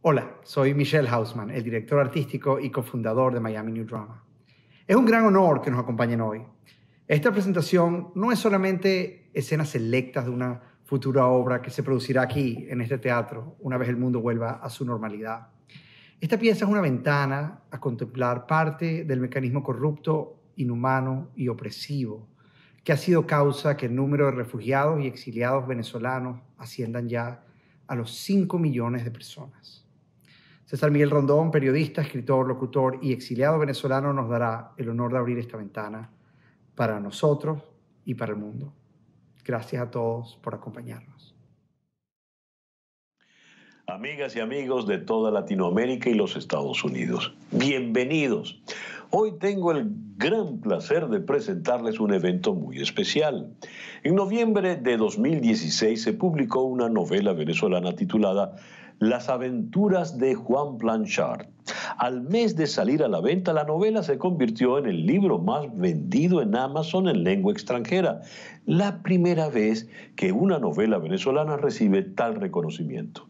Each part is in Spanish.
Hola, soy Michelle Hausman, el director artístico y cofundador de Miami New Drama. Es un gran honor que nos acompañen hoy. Esta presentación no es solamente escenas selectas de una futura obra que se producirá aquí, en este teatro, una vez el mundo vuelva a su normalidad. Esta pieza es una ventana a contemplar parte del mecanismo corrupto, inhumano y opresivo que ha sido causa que el número de refugiados y exiliados venezolanos asciendan ya a los 5 millones de personas. César Miguel Rondón, periodista, escritor, locutor y exiliado venezolano, nos dará el honor de abrir esta ventana para nosotros y para el mundo. Gracias a todos por acompañarnos. Amigas y amigos de toda Latinoamérica y los Estados Unidos, bienvenidos. Hoy tengo el gran placer de presentarles un evento muy especial. En noviembre de 2016 se publicó una novela venezolana titulada las aventuras de Juan Blanchard. Al mes de salir a la venta, la novela se convirtió en el libro más vendido en Amazon en lengua extranjera, la primera vez que una novela venezolana recibe tal reconocimiento.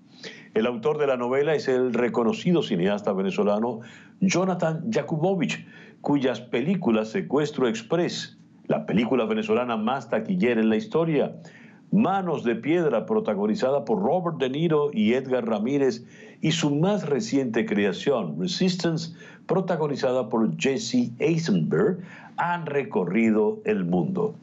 El autor de la novela es el reconocido cineasta venezolano Jonathan Jakubowicz, cuyas películas Secuestro Express, la película venezolana más taquillera en la historia, Manos de Piedra, protagonizada por Robert De Niro y Edgar Ramírez, y su más reciente creación, Resistance, protagonizada por Jesse Eisenberg, han recorrido el mundo.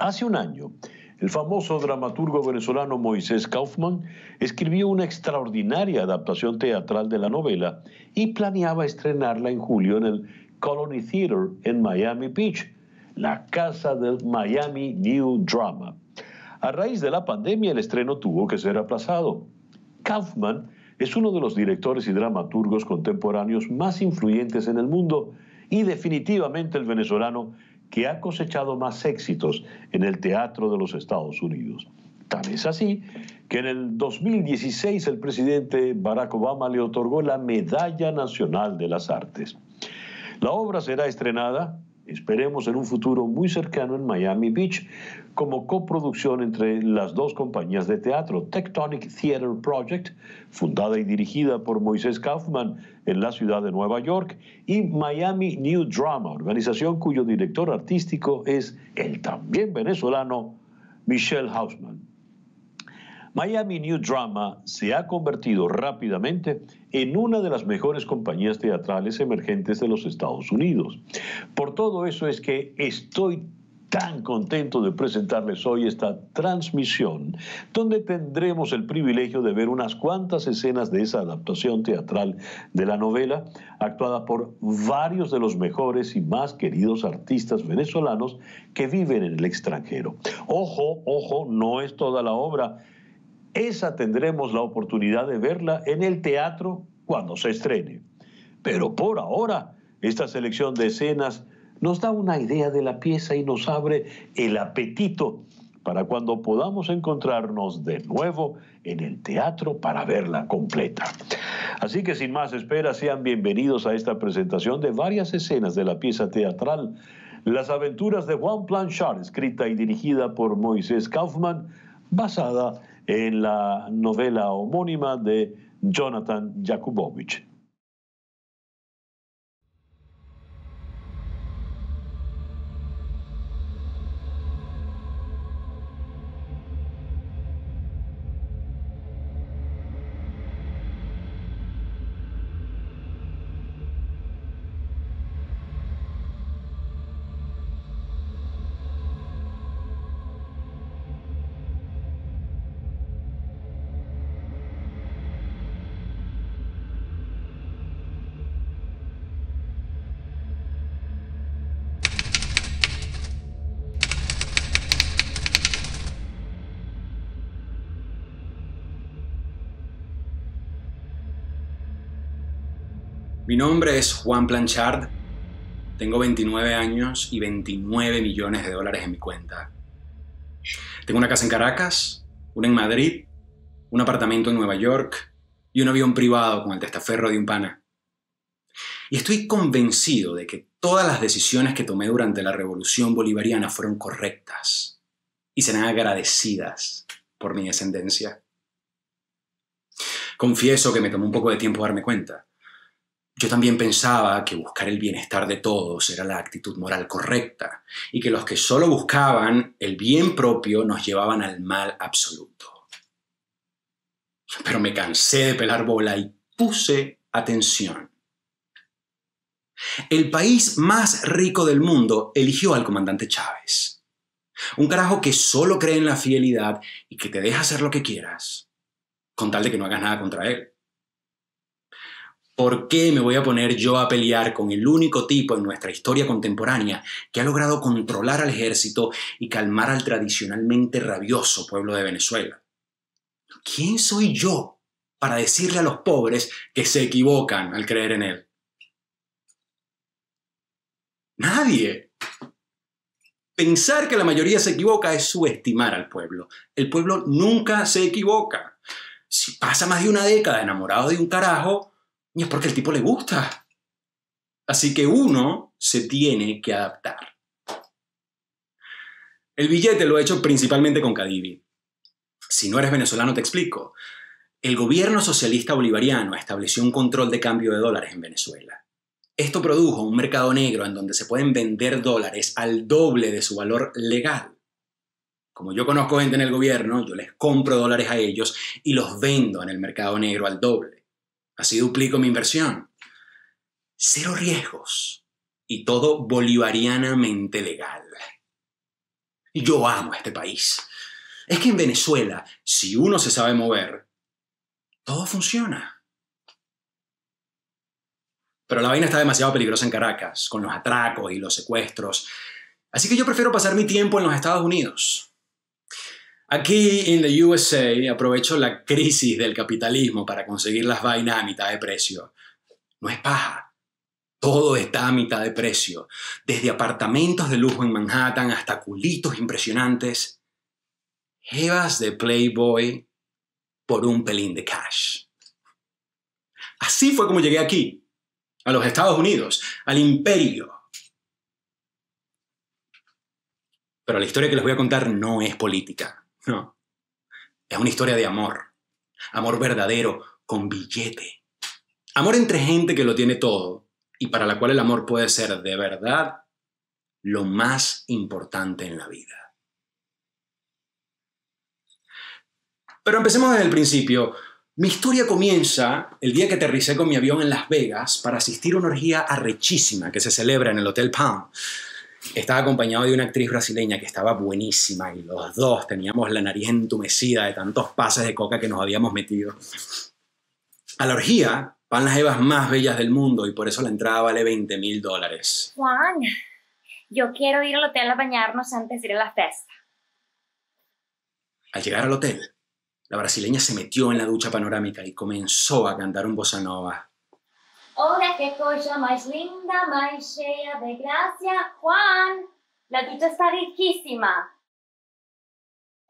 Hace un año, el famoso dramaturgo venezolano Moisés Kaufman escribió una extraordinaria adaptación teatral de la novela y planeaba estrenarla en julio en el Colony Theater en Miami Beach, la casa del Miami New Drama. A raíz de la pandemia el estreno tuvo que ser aplazado. Kaufman es uno de los directores y dramaturgos contemporáneos más influyentes en el mundo y definitivamente el venezolano que ha cosechado más éxitos en el teatro de los Estados Unidos. Tan es así que en el 2016 el presidente Barack Obama le otorgó la Medalla Nacional de las Artes. La obra será estrenada esperemos en un futuro muy cercano en Miami Beach, como coproducción entre las dos compañías de teatro, Tectonic Theater Project, fundada y dirigida por Moisés Kaufman en la ciudad de Nueva York, y Miami New Drama, organización cuyo director artístico es el también venezolano Michelle Hausman. Miami New Drama se ha convertido rápidamente en una de las mejores compañías teatrales emergentes de los Estados Unidos. Por todo eso es que estoy tan contento de presentarles hoy esta transmisión, donde tendremos el privilegio de ver unas cuantas escenas de esa adaptación teatral de la novela, actuada por varios de los mejores y más queridos artistas venezolanos que viven en el extranjero. Ojo, ojo, no es toda la obra esa tendremos la oportunidad de verla en el teatro cuando se estrene. Pero por ahora, esta selección de escenas nos da una idea de la pieza y nos abre el apetito para cuando podamos encontrarnos de nuevo en el teatro para verla completa. Así que sin más espera, sean bienvenidos a esta presentación de varias escenas de la pieza teatral Las aventuras de Juan Planchard, escrita y dirigida por Moisés Kaufman, basada en la novela homónima de Jonathan Jakubowicz. Mi nombre es Juan Planchard, tengo 29 años y 29 millones de dólares en mi cuenta. Tengo una casa en Caracas, una en Madrid, un apartamento en Nueva York y un avión privado con el testaferro de un pana. Y estoy convencido de que todas las decisiones que tomé durante la revolución bolivariana fueron correctas y serán agradecidas por mi descendencia. Confieso que me tomó un poco de tiempo darme cuenta. Yo también pensaba que buscar el bienestar de todos era la actitud moral correcta y que los que solo buscaban el bien propio nos llevaban al mal absoluto. Pero me cansé de pelar bola y puse atención. El país más rico del mundo eligió al comandante Chávez. Un carajo que solo cree en la fidelidad y que te deja hacer lo que quieras, con tal de que no hagas nada contra él. ¿Por qué me voy a poner yo a pelear con el único tipo en nuestra historia contemporánea que ha logrado controlar al ejército y calmar al tradicionalmente rabioso pueblo de Venezuela? ¿Quién soy yo para decirle a los pobres que se equivocan al creer en él? Nadie. Pensar que la mayoría se equivoca es subestimar al pueblo. El pueblo nunca se equivoca. Si pasa más de una década enamorado de un carajo, y es porque el tipo le gusta. Así que uno se tiene que adaptar. El billete lo he hecho principalmente con Cadivi. Si no eres venezolano, te explico. El gobierno socialista bolivariano estableció un control de cambio de dólares en Venezuela. Esto produjo un mercado negro en donde se pueden vender dólares al doble de su valor legal. Como yo conozco gente en el gobierno, yo les compro dólares a ellos y los vendo en el mercado negro al doble. Así duplico mi inversión. Cero riesgos y todo bolivarianamente legal. Y Yo amo este país. Es que en Venezuela, si uno se sabe mover, todo funciona. Pero la vaina está demasiado peligrosa en Caracas, con los atracos y los secuestros. Así que yo prefiero pasar mi tiempo en los Estados Unidos. Aquí en the USA aprovecho la crisis del capitalismo para conseguir las vainas a mitad de precio. No es paja. Todo está a mitad de precio. Desde apartamentos de lujo en Manhattan hasta culitos impresionantes. Jebas de Playboy por un pelín de cash. Así fue como llegué aquí, a los Estados Unidos, al imperio. Pero la historia que les voy a contar no es política no. Es una historia de amor. Amor verdadero, con billete. Amor entre gente que lo tiene todo y para la cual el amor puede ser de verdad lo más importante en la vida. Pero empecemos desde el principio. Mi historia comienza el día que aterricé con mi avión en Las Vegas para asistir a una orgía arrechísima que se celebra en el Hotel Palm estaba acompañado de una actriz brasileña que estaba buenísima y los dos teníamos la nariz entumecida de tantos pases de coca que nos habíamos metido. A la orgía van las evas más bellas del mundo y por eso la entrada vale 20 mil dólares. Juan, yo quiero ir al hotel a bañarnos antes de ir a la fiesta. Al llegar al hotel, la brasileña se metió en la ducha panorámica y comenzó a cantar un bossa nova Ora, que cosa más linda, más cheia de gracia, Juan. La ducha está riquísima.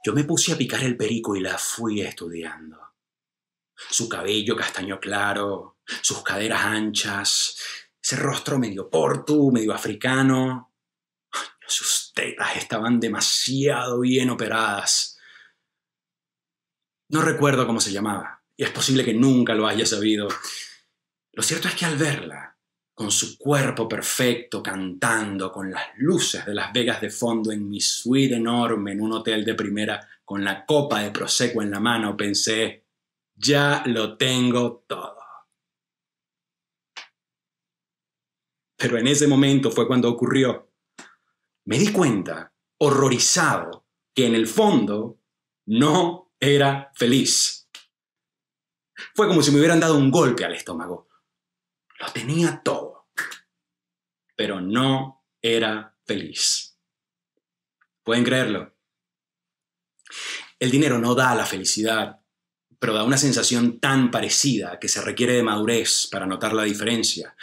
Yo me puse a picar el perico y la fui estudiando. Su cabello castaño claro, sus caderas anchas, ese rostro medio portu, medio africano. Sus tetas estaban demasiado bien operadas. No recuerdo cómo se llamaba, y es posible que nunca lo haya sabido. Lo cierto es que al verla, con su cuerpo perfecto cantando, con las luces de Las Vegas de fondo en mi suite enorme en un hotel de primera, con la copa de Prosecco en la mano, pensé, ya lo tengo todo. Pero en ese momento fue cuando ocurrió. Me di cuenta, horrorizado, que en el fondo no era feliz. Fue como si me hubieran dado un golpe al estómago. Lo tenía todo, pero no era feliz. ¿Pueden creerlo? El dinero no da la felicidad, pero da una sensación tan parecida que se requiere de madurez para notar la diferencia.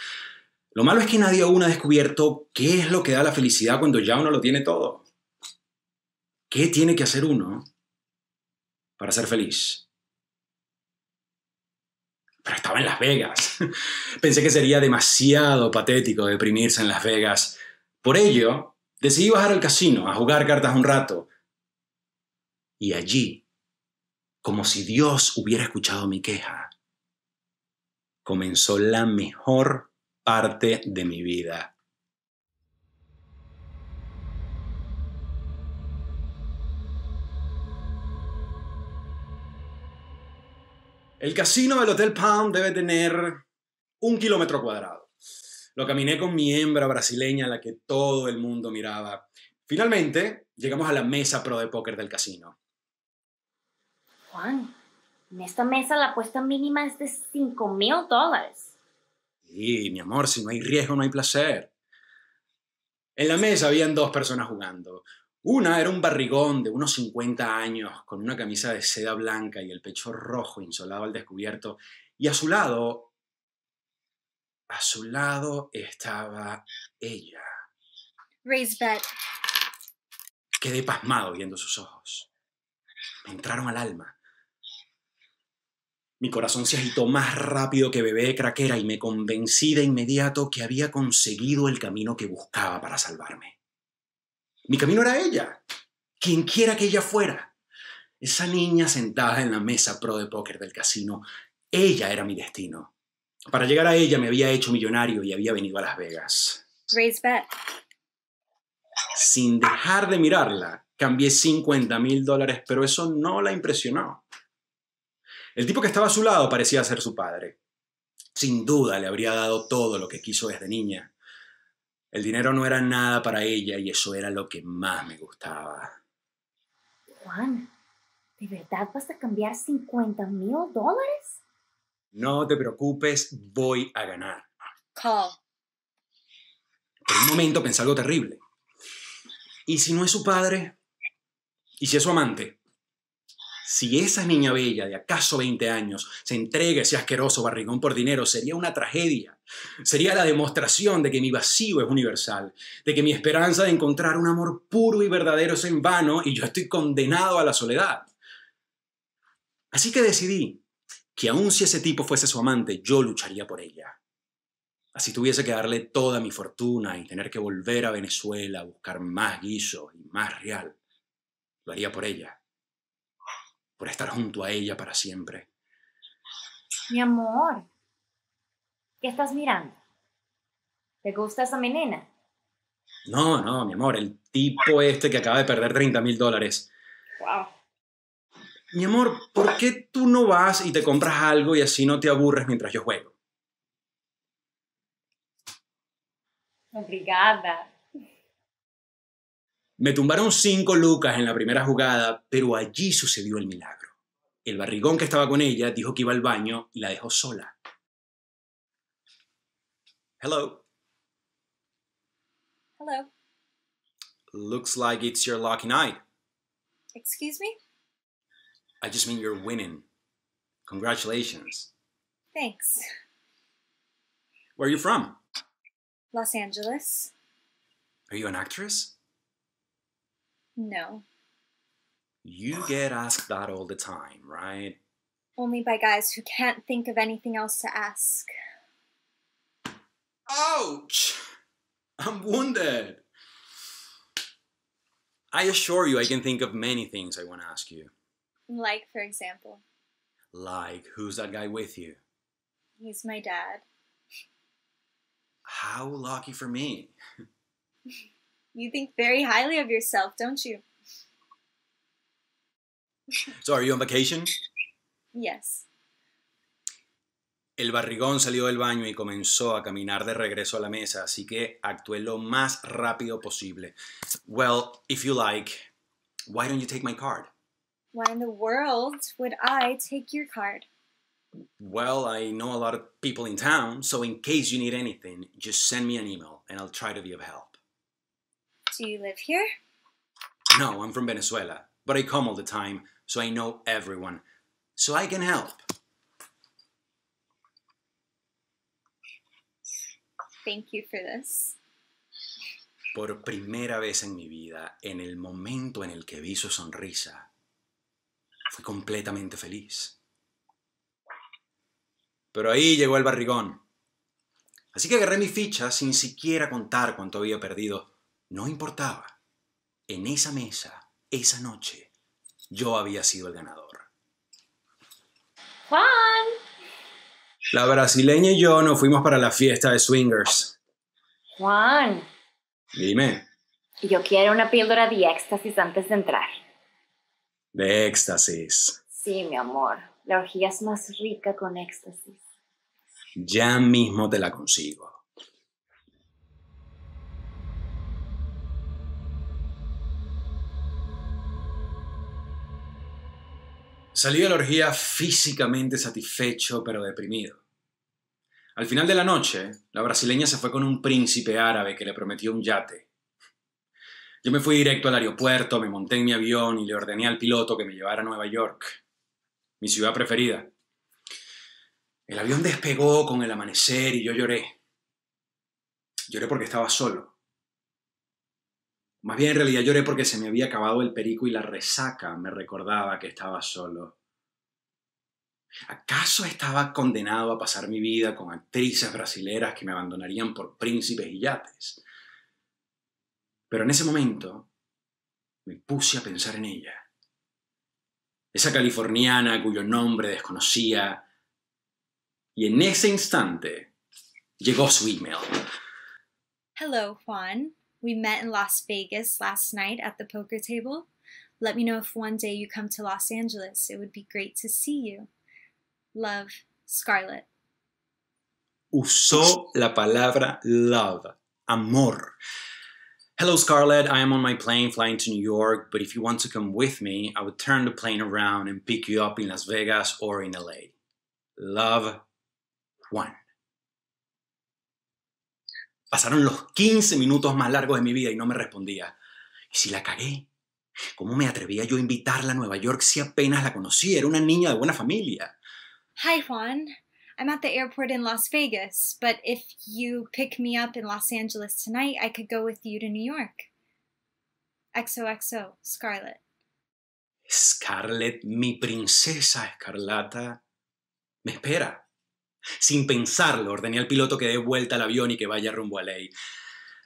Lo malo es que nadie aún ha descubierto qué es lo que da la felicidad cuando ya uno lo tiene todo. ¿Qué tiene que hacer uno para ser feliz? pero estaba en Las Vegas. Pensé que sería demasiado patético deprimirse en Las Vegas. Por ello, decidí bajar al casino a jugar cartas un rato. Y allí, como si Dios hubiera escuchado mi queja, comenzó la mejor parte de mi vida. El casino del Hotel Pound debe tener un kilómetro cuadrado. Lo caminé con mi hembra brasileña a la que todo el mundo miraba. Finalmente, llegamos a la mesa pro de póker del casino. Juan, en esta mesa la apuesta mínima es de 5 mil dólares. Sí, mi amor, si no hay riesgo no hay placer. En la mesa habían dos personas jugando. Una era un barrigón de unos 50 años, con una camisa de seda blanca y el pecho rojo insolado al descubierto, y a su lado, a su lado estaba ella. Quedé pasmado viendo sus ojos. Me entraron al alma. Mi corazón se agitó más rápido que bebé de craquera y me convencí de inmediato que había conseguido el camino que buscaba para salvarme. Mi camino era ella, quien quiera que ella fuera. Esa niña sentada en la mesa pro de póker del casino, ella era mi destino. Para llegar a ella me había hecho millonario y había venido a Las Vegas. Raise bet. Sin dejar de mirarla, cambié 50 mil dólares, pero eso no la impresionó. El tipo que estaba a su lado parecía ser su padre. Sin duda le habría dado todo lo que quiso desde niña. El dinero no era nada para ella y eso era lo que más me gustaba. Juan, ¿de verdad vas a cambiar 50 mil dólares? No te preocupes, voy a ganar. Call. Por un momento pensé algo terrible. ¿Y si no es su padre? ¿Y si es su amante? Si esa niña bella de acaso 20 años se a ese asqueroso barrigón por dinero, sería una tragedia. Sería la demostración de que mi vacío es universal, de que mi esperanza de encontrar un amor puro y verdadero es en vano y yo estoy condenado a la soledad. Así que decidí que aun si ese tipo fuese su amante, yo lucharía por ella. Así tuviese que darle toda mi fortuna y tener que volver a Venezuela a buscar más guiso y más real. Lo haría por ella por estar junto a ella para siempre. Mi amor, ¿qué estás mirando? ¿Te gusta esa menina? No, no, mi amor, el tipo este que acaba de perder 30 mil dólares. Wow. Mi amor, ¿por qué tú no vas y te compras algo y así no te aburres mientras yo juego? Obrigada. Me tumbaron cinco lucas en la primera jugada, pero allí sucedió el milagro. El barrigón que estaba con ella dijo que iba al baño y la dejó sola. Hello. Hello. Looks like it's your lucky night. Excuse me? I just mean you're winning. Congratulations. Thanks. Where are you from? Los Angeles. Are you an actress? No. You get asked that all the time, right? Only by guys who can't think of anything else to ask. Ouch! I'm wounded! I assure you, I can think of many things I want to ask you. Like, for example. Like, who's that guy with you? He's my dad. How lucky for me. You think very highly of yourself, don't you? So, are you on vacation? Yes. El barrigón salió del baño y comenzó a caminar de regreso a la mesa, así que actué lo más rápido posible. Well, if you like, why don't you take my card? Why in the world would I take your card? Well, I know a lot of people in town, so in case you need anything, just send me an email and I'll try to be of help. Do you live here? No, I'm from Venezuela, but I come all the time, so I know everyone. So I can help. Thank you for this. Por primera vez en mi vida, en el momento en el que vi su sonrisa, fui completamente feliz. Pero ahí llegó el barrigón. Así que agarré mi ficha sin siquiera contar cuánto había perdido no importaba. En esa mesa, esa noche, yo había sido el ganador. Juan. La brasileña y yo nos fuimos para la fiesta de swingers. Juan. Dime. Yo quiero una píldora de éxtasis antes de entrar. De éxtasis. Sí, mi amor. La orgía es más rica con éxtasis. Ya mismo te la consigo. Salí de la orgía físicamente satisfecho pero deprimido. Al final de la noche, la brasileña se fue con un príncipe árabe que le prometió un yate. Yo me fui directo al aeropuerto, me monté en mi avión y le ordené al piloto que me llevara a Nueva York, mi ciudad preferida. El avión despegó con el amanecer y yo lloré. Lloré porque estaba solo. Más bien en realidad lloré porque se me había acabado el perico y la resaca me recordaba que estaba solo. ¿Acaso estaba condenado a pasar mi vida con actrices brasileras que me abandonarían por príncipes y yates? Pero en ese momento me puse a pensar en ella. Esa californiana cuyo nombre desconocía. Y en ese instante llegó su email. Hello, Juan. We met in Las Vegas last night at the poker table. Let me know if one day you come to Los Angeles. It would be great to see you. Love, Scarlett. Usó la palabra love, amor. Hello, Scarlett. I am on my plane flying to New York, but if you want to come with me, I would turn the plane around and pick you up in Las Vegas or in LA. Love, Juan. Pasaron los 15 minutos más largos de mi vida y no me respondía. ¿Y si la cagué? ¿Cómo me atrevía yo a invitarla a Nueva York si apenas la conocí? Era una niña de buena familia. Hi, Juan. I'm at the airport in Las Vegas, but if you pick me up in Los Angeles tonight, I could go with you to New York. XOXO, Scarlett. Scarlett, mi princesa escarlata, me espera. Sin pensarlo, ordené al piloto que dé vuelta al avión y que vaya rumbo a ley.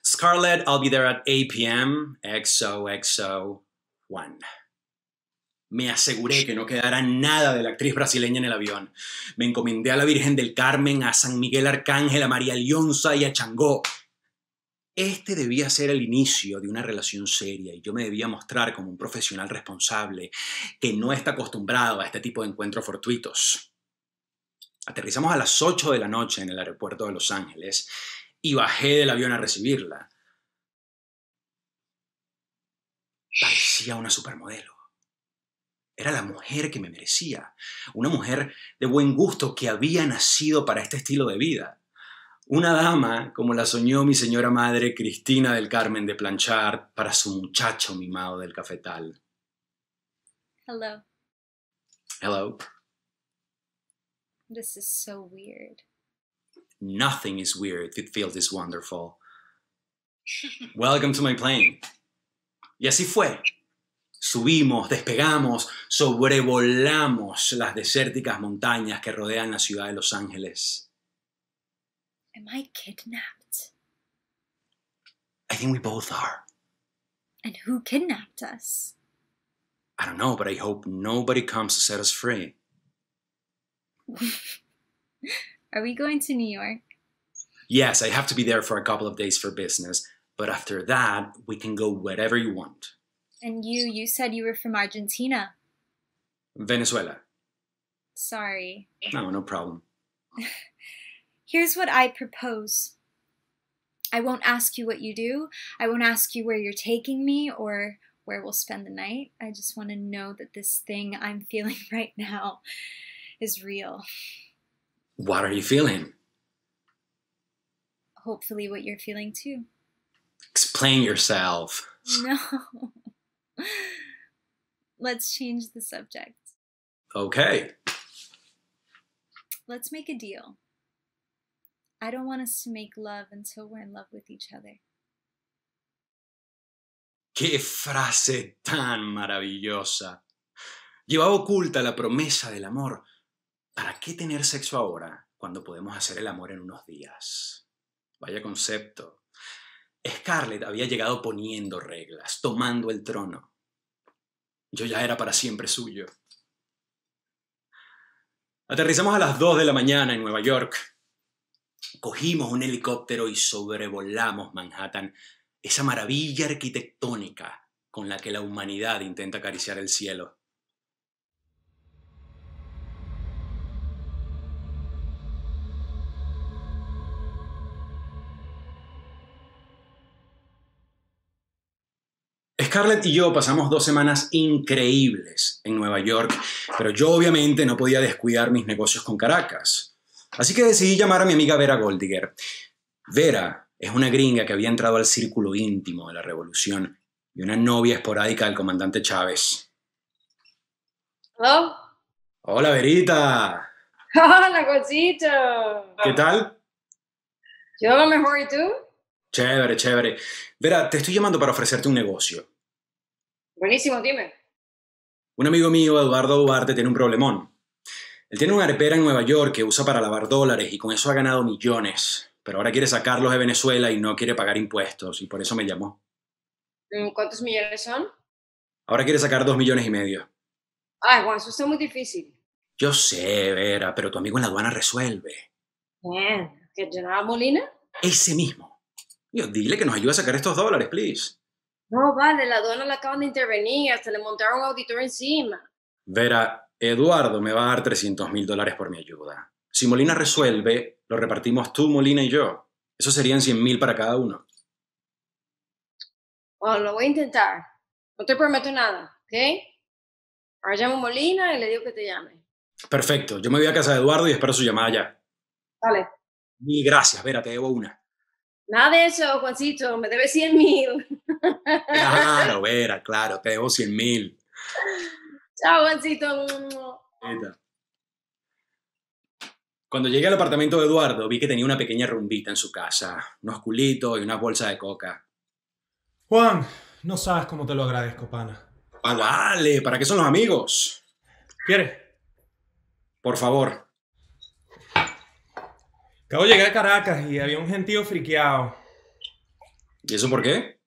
Scarlett, I'll be there at 8 p.m. XOXO 1. Me aseguré que no quedara nada de la actriz brasileña en el avión. Me encomendé a la Virgen del Carmen, a San Miguel Arcángel, a María Lionza y a Changó. Este debía ser el inicio de una relación seria y yo me debía mostrar como un profesional responsable que no está acostumbrado a este tipo de encuentros fortuitos. Aterrizamos a las 8 de la noche en el aeropuerto de Los Ángeles y bajé del avión a recibirla. Parecía una supermodelo. Era la mujer que me merecía, una mujer de buen gusto que había nacido para este estilo de vida. Una dama, como la soñó mi señora madre Cristina del Carmen de Planchard, para su muchacho mimado del cafetal. Hello. Hello. This is so weird. Nothing is weird. The Field is wonderful. Welcome to my plane. Y así fue. Subimos, despegamos, sobrevolamos las desérticas montañas que rodean la ciudad de Los Ángeles. Am I kidnapped? I think we both are. And who kidnapped us? I don't know, but I hope nobody comes to set us free. Are we going to New York? Yes, I have to be there for a couple of days for business, but after that, we can go wherever you want. And you, you said you were from Argentina. Venezuela. Sorry. No, no problem. Here's what I propose. I won't ask you what you do. I won't ask you where you're taking me or where we'll spend the night. I just want to know that this thing I'm feeling right now is real. What are you feeling? Hopefully, what you're feeling too. Explain yourself. No. Let's change the subject. Okay. Let's make a deal. I don't want us to make love until we're in love with each other. ¡Qué frase tan maravillosa! Llevaba oculta la promesa del amor ¿para qué tener sexo ahora cuando podemos hacer el amor en unos días? Vaya concepto. Scarlett había llegado poniendo reglas, tomando el trono. Yo ya era para siempre suyo. Aterrizamos a las 2 de la mañana en Nueva York. Cogimos un helicóptero y sobrevolamos Manhattan, esa maravilla arquitectónica con la que la humanidad intenta acariciar el cielo. Scarlett y yo pasamos dos semanas increíbles en Nueva York, pero yo obviamente no podía descuidar mis negocios con Caracas. Así que decidí llamar a mi amiga Vera Goldiger. Vera es una gringa que había entrado al círculo íntimo de la revolución y una novia esporádica del comandante Chávez. ¿Hola? Hola, Verita. Hola, Gocito. ¿Qué tal? Yo mejor, ¿y tú? Chévere, chévere. Vera, te estoy llamando para ofrecerte un negocio. Buenísimo, dime. Un amigo mío, Eduardo Duarte, tiene un problemón. Él tiene una arpera en Nueva York que usa para lavar dólares y con eso ha ganado millones. Pero ahora quiere sacarlos de Venezuela y no quiere pagar impuestos y por eso me llamó. Mm, ¿Cuántos millones son? Ahora quiere sacar dos millones y medio. Ay, ah, Juan, eso está muy difícil. Yo sé, Vera, pero tu amigo en la aduana resuelve. Bien, ¿que Molina? Ese mismo. Yo, dile que nos ayude a sacar estos dólares, please. No, vale, la aduana la acaban de intervenir, hasta le montaron un auditor encima. Vera, Eduardo me va a dar 300 mil dólares por mi ayuda. Si Molina resuelve, lo repartimos tú, Molina y yo. Eso serían 100 mil para cada uno. Bueno, oh, lo voy a intentar. No te prometo nada, ¿ok? Ahora llamo Molina y le digo que te llame. Perfecto. Yo me voy a casa de Eduardo y espero su llamada ya. Vale. Mil gracias, Vera, te debo una. Nada de eso, Juancito, me debes 100 mil. Claro, Vera, claro, te debo 100 mil. Chao, Juancito. Cuando llegué al apartamento de Eduardo, vi que tenía una pequeña rumbita en su casa, unos culitos y una bolsa de coca. Juan, no sabes cómo te lo agradezco, pana. Ah, ¿para qué son los amigos? ¿Quieres? Por favor. Acabo de llegar a Caracas y había un gentío friqueado. ¿Y eso por qué?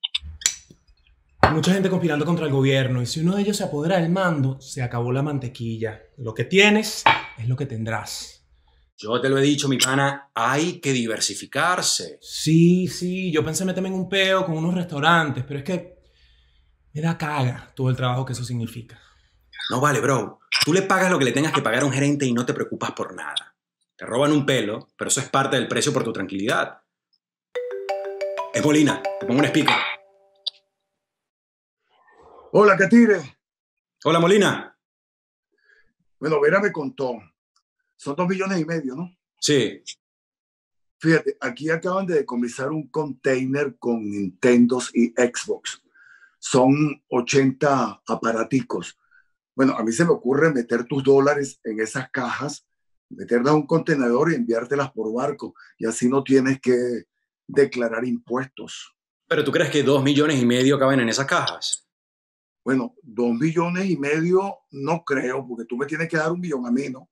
Mucha gente conspirando contra el gobierno y si uno de ellos se apodera del mando, se acabó la mantequilla. Lo que tienes es lo que tendrás. Yo te lo he dicho, mi pana, hay que diversificarse. Sí, sí, yo pensé meterme en un peo con unos restaurantes, pero es que me da caga todo el trabajo que eso significa. No vale, bro. Tú le pagas lo que le tengas que pagar a un gerente y no te preocupas por nada roban un pelo, pero eso es parte del precio por tu tranquilidad. Es Molina, te pongo un speaker. Hola, ¿qué tire. Hola, Molina. Bueno, Vera me contó. Son dos millones y medio, ¿no? Sí. Fíjate, aquí acaban de decomisar un container con Nintendo y Xbox. Son 80 aparaticos. Bueno, a mí se me ocurre meter tus dólares en esas cajas meterlas a un contenedor y enviártelas por barco. Y así no tienes que declarar impuestos. Pero tú crees que dos millones y medio caben en esas cajas. Bueno, dos millones y medio no creo, porque tú me tienes que dar un millón a mí, ¿no?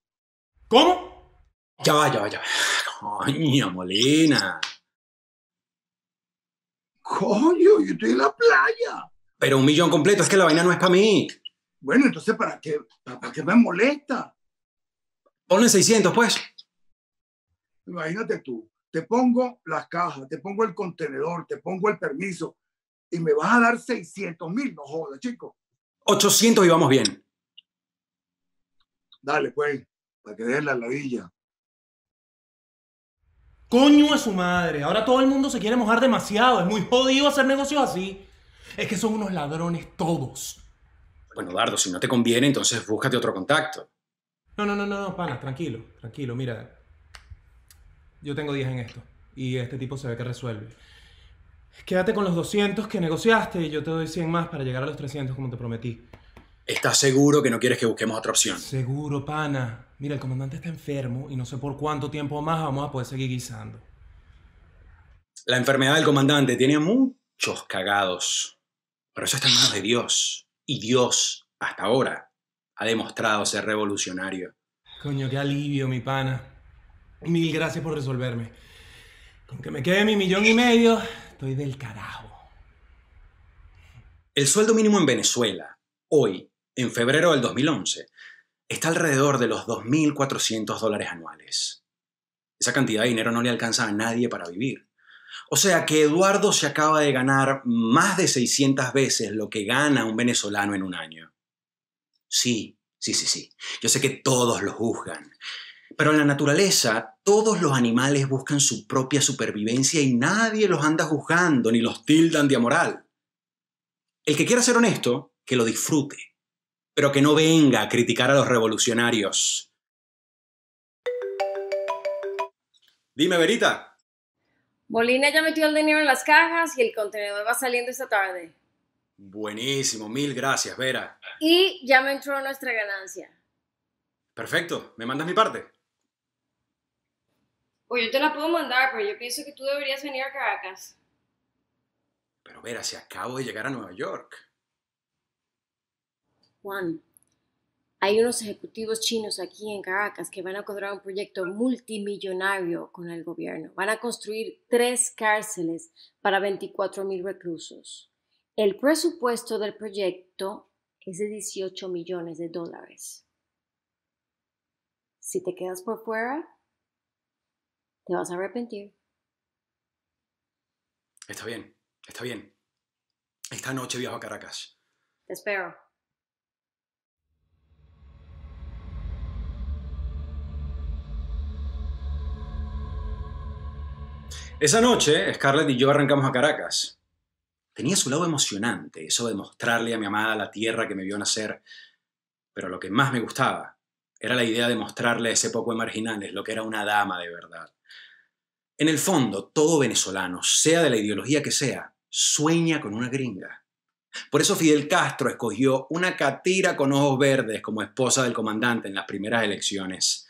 ¿Cómo? Ya va, ya va, ya va. Coño, Molina. Coño, yo estoy en la playa. Pero un millón completo, es que la vaina no es para mí. Bueno, entonces, ¿para qué, para qué me molesta? Ponle 600, pues. Imagínate tú, te pongo las cajas, te pongo el contenedor, te pongo el permiso y me vas a dar 600 mil, no jodas, chico. 800 y vamos bien. Dale, pues, para que den la ladilla. Coño a su madre, ahora todo el mundo se quiere mojar demasiado, es muy jodido hacer negocios así. Es que son unos ladrones todos. Bueno, Dardo, si no te conviene, entonces búscate otro contacto. No, no, no, no, pana, tranquilo, tranquilo, mira. Yo tengo 10 en esto y este tipo se ve que resuelve. Quédate con los 200 que negociaste y yo te doy 100 más para llegar a los 300 como te prometí. ¿Estás seguro que no quieres que busquemos otra opción? Seguro, pana. Mira, el comandante está enfermo y no sé por cuánto tiempo más vamos a poder seguir guisando. La enfermedad del comandante tiene muchos cagados. Pero eso está en manos de Dios. Y Dios, hasta ahora, ha demostrado ser revolucionario. Coño, qué alivio, mi pana. Mil gracias por resolverme. Con que me quede mi millón y medio, estoy del carajo. El sueldo mínimo en Venezuela, hoy, en febrero del 2011, está alrededor de los 2.400 dólares anuales. Esa cantidad de dinero no le alcanza a nadie para vivir. O sea que Eduardo se acaba de ganar más de 600 veces lo que gana un venezolano en un año. Sí, sí, sí, sí. Yo sé que todos los juzgan. Pero en la naturaleza, todos los animales buscan su propia supervivencia y nadie los anda juzgando ni los tildan de amoral. El que quiera ser honesto, que lo disfrute, pero que no venga a criticar a los revolucionarios. Dime, Verita. Bolina ya metió el dinero en las cajas y el contenedor va saliendo esta tarde. Buenísimo, mil gracias, Vera. Y ya me entró nuestra ganancia. Perfecto, ¿me mandas mi parte? Pues yo te la puedo mandar, pero yo pienso que tú deberías venir a Caracas. Pero Vera, si acabo de llegar a Nueva York. Juan, hay unos ejecutivos chinos aquí en Caracas que van a cobrar un proyecto multimillonario con el gobierno. Van a construir tres cárceles para 24 mil reclusos. El presupuesto del proyecto es de 18 millones de dólares. Si te quedas por fuera, te vas a arrepentir. Está bien, está bien. Esta noche viajo a Caracas. Te espero. Esa noche, Scarlett y yo arrancamos a Caracas. Tenía su lado emocionante, eso de mostrarle a mi amada la tierra que me vio nacer, pero lo que más me gustaba era la idea de mostrarle a ese poco de marginales lo que era una dama de verdad. En el fondo, todo venezolano, sea de la ideología que sea, sueña con una gringa. Por eso Fidel Castro escogió una catira con ojos verdes como esposa del comandante en las primeras elecciones.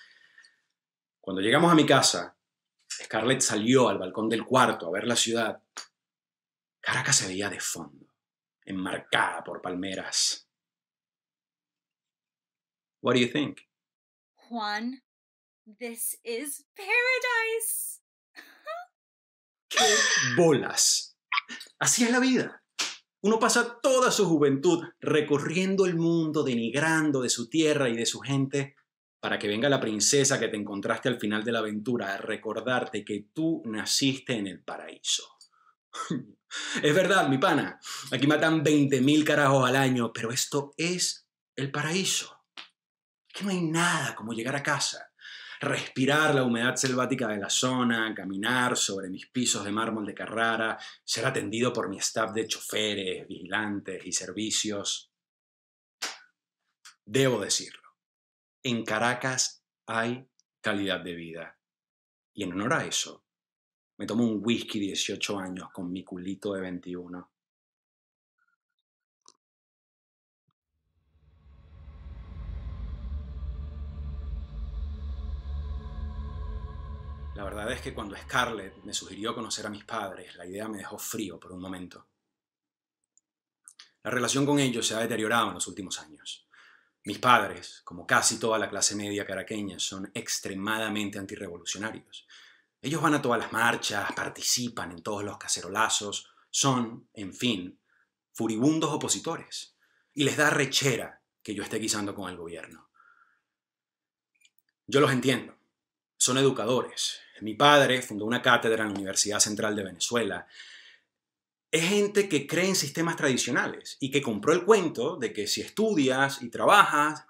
Cuando llegamos a mi casa, Scarlett salió al balcón del cuarto a ver la ciudad Caracas se veía de fondo, enmarcada por palmeras. What do you think? Juan, this is paradise. ¡Qué bolas! Así es la vida. Uno pasa toda su juventud recorriendo el mundo, denigrando de su tierra y de su gente, para que venga la princesa que te encontraste al final de la aventura a recordarte que tú naciste en el paraíso. es verdad, mi pana, aquí matan 20.000 carajos al año, pero esto es el paraíso. Que no hay nada como llegar a casa, respirar la humedad selvática de la zona, caminar sobre mis pisos de mármol de Carrara, ser atendido por mi staff de choferes, vigilantes y servicios. Debo decirlo, en Caracas hay calidad de vida. Y en honor a eso, me tomo un whisky 18 años con mi culito de 21. La verdad es que cuando Scarlett me sugirió conocer a mis padres, la idea me dejó frío por un momento. La relación con ellos se ha deteriorado en los últimos años. Mis padres, como casi toda la clase media caraqueña, son extremadamente antirrevolucionarios ellos van a todas las marchas, participan en todos los cacerolazos, son, en fin, furibundos opositores. Y les da rechera que yo esté guisando con el gobierno. Yo los entiendo. Son educadores. Mi padre fundó una cátedra en la Universidad Central de Venezuela. Es gente que cree en sistemas tradicionales y que compró el cuento de que si estudias y trabajas,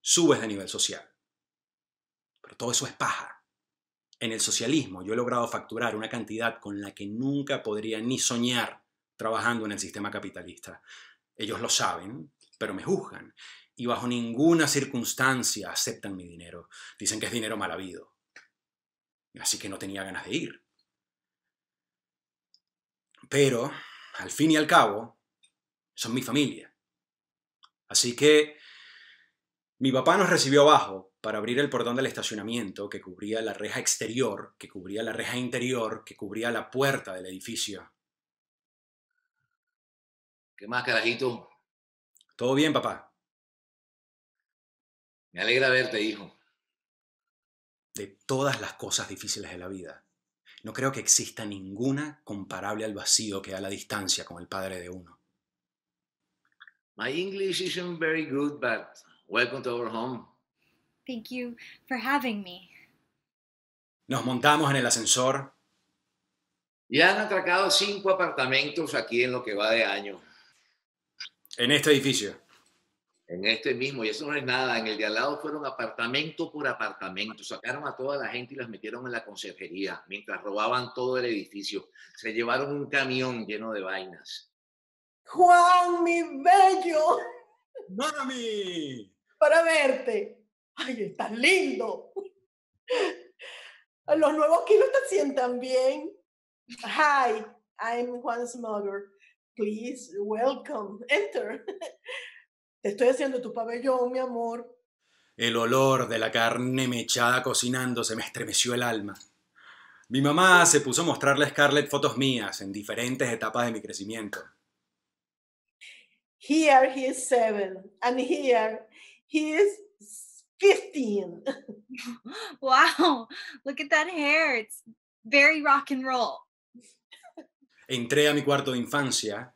subes de nivel social. Pero todo eso es paja en el socialismo yo he logrado facturar una cantidad con la que nunca podría ni soñar trabajando en el sistema capitalista. Ellos lo saben, pero me juzgan. Y bajo ninguna circunstancia aceptan mi dinero. Dicen que es dinero mal habido. Así que no tenía ganas de ir. Pero, al fin y al cabo, son mi familia. Así que mi papá nos recibió abajo para abrir el portón del estacionamiento que cubría la reja exterior, que cubría la reja interior, que cubría la puerta del edificio. ¿Qué más, carajito? Todo bien, papá. Me alegra verte, hijo. De todas las cosas difíciles de la vida, no creo que exista ninguna comparable al vacío que da la distancia con el padre de uno. My English isn't very good, but welcome to our home. Thank you for Nos montamos en el ascensor. Ya han atracado cinco apartamentos aquí en lo que va de año. En este edificio. En este mismo, y eso no es nada. En el de al lado fueron apartamento por apartamento. Sacaron a toda la gente y las metieron en la conserjería mientras robaban todo el edificio. Se llevaron un camión lleno de vainas. Juan, mi bello. Mami. Para verte ay, estás lindo. Los nuevos kilos te sientan bien. Hi, I'm Juan mother. Please, welcome, enter. Te estoy haciendo tu pabellón, mi amor. El olor de la carne mechada se me estremeció el alma. Mi mamá se puso a mostrarle a Scarlett fotos mías en diferentes etapas de mi crecimiento. Here he is seven, and here he is 15. wow, look at that hair. It's very rock and roll. Entré a mi cuarto de infancia.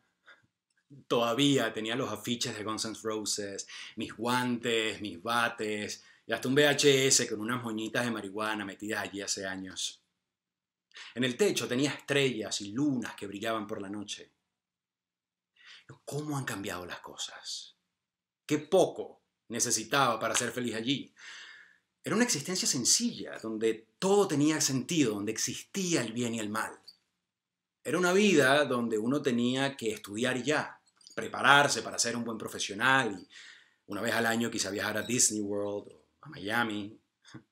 Todavía tenía los afiches de Guns N' Roses, mis guantes, mis bates y hasta un VHS con unas moñitas de marihuana metidas allí hace años. En el techo tenía estrellas y lunas que brillaban por la noche. ¿Cómo han cambiado las cosas? Qué poco necesitaba para ser feliz allí. Era una existencia sencilla, donde todo tenía sentido, donde existía el bien y el mal. Era una vida donde uno tenía que estudiar ya, prepararse para ser un buen profesional y una vez al año quizá viajar a Disney World o a Miami.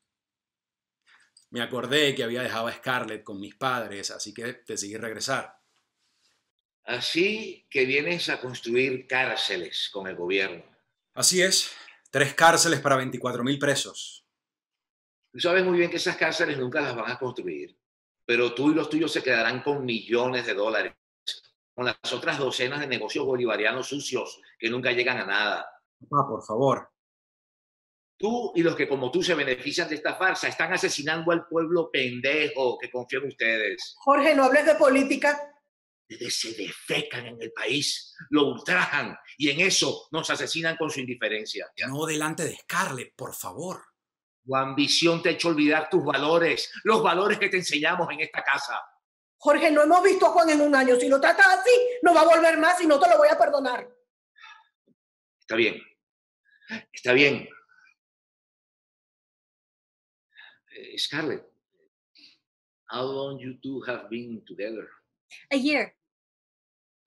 Me acordé que había dejado a Scarlett con mis padres, así que decidí regresar. Así que vienes a construir cárceles con el gobierno. Así es, tres cárceles para mil presos. Tú sabes muy bien que esas cárceles nunca las van a construir, pero tú y los tuyos se quedarán con millones de dólares, con las otras docenas de negocios bolivarianos sucios que nunca llegan a nada. Ah, por favor. Tú y los que como tú se benefician de esta farsa están asesinando al pueblo pendejo que confía en ustedes. Jorge, no hables de política se defecan en el país, lo ultrajan y en eso nos asesinan con su indiferencia. No delante de Scarlett, por favor. Tu ambición te ha hecho olvidar tus valores, los valores que te enseñamos en esta casa. Jorge, no hemos visto a Juan en un año. Si lo tratas así, no va a volver más y no te lo voy a perdonar. Está bien. Está bien. Eh, Scarlett, how long you two have been together? A year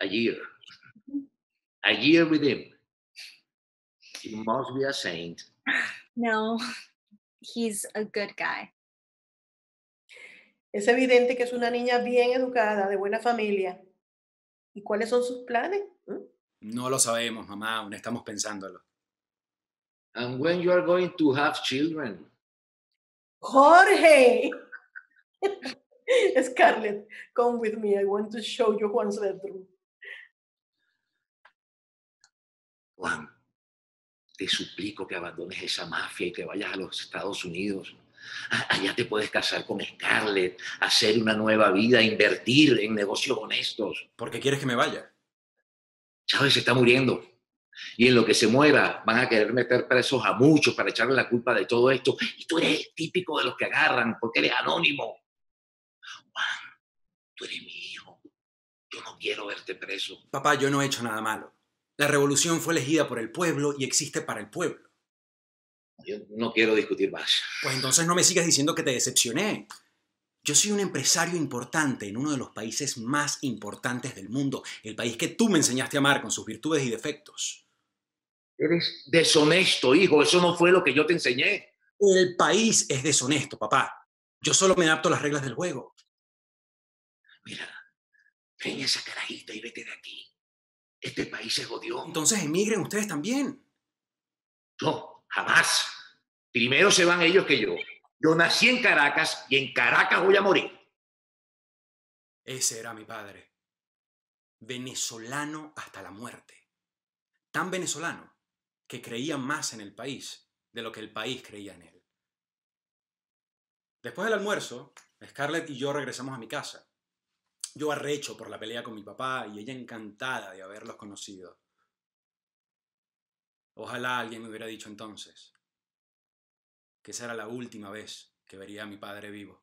a year. A year with him. He must be a saint. No, he's a good guy. Es evidente que es una niña bien educada, de buena familia. ¿Y cuáles son sus planes? ¿Mm? No lo sabemos, mamá, aún estamos pensándolo. And when you are going to have children. Jorge. Scarlett, come with me. I want to show you Juan's bedroom. Juan, te suplico que abandones esa mafia y que vayas a los Estados Unidos. Ah, allá te puedes casar con Scarlett, hacer una nueva vida, invertir en negocios honestos. ¿Por qué quieres que me vaya? Chávez se está muriendo. Y en lo que se muera, van a querer meter presos a muchos para echarle la culpa de todo esto. Y tú eres el típico de los que agarran porque eres anónimo. Juan, tú eres mi hijo. Yo no quiero verte preso. Papá, yo no he hecho nada malo. La revolución fue elegida por el pueblo y existe para el pueblo. Yo no quiero discutir más. Pues entonces no me sigas diciendo que te decepcioné. Yo soy un empresario importante en uno de los países más importantes del mundo, el país que tú me enseñaste a amar con sus virtudes y defectos. Eres deshonesto, hijo, eso no fue lo que yo te enseñé. El país es deshonesto, papá. Yo solo me adapto a las reglas del juego. Mira, ven esa carajita y vete de aquí. Este país se jodió. Entonces emigren ustedes también. No, jamás. Primero se van ellos que yo. Yo nací en Caracas y en Caracas voy a morir. Ese era mi padre. Venezolano hasta la muerte. Tan venezolano que creía más en el país de lo que el país creía en él. Después del almuerzo, Scarlett y yo regresamos a mi casa yo arrecho por la pelea con mi papá y ella encantada de haberlos conocido. Ojalá alguien me hubiera dicho entonces que esa era la última vez que vería a mi padre vivo.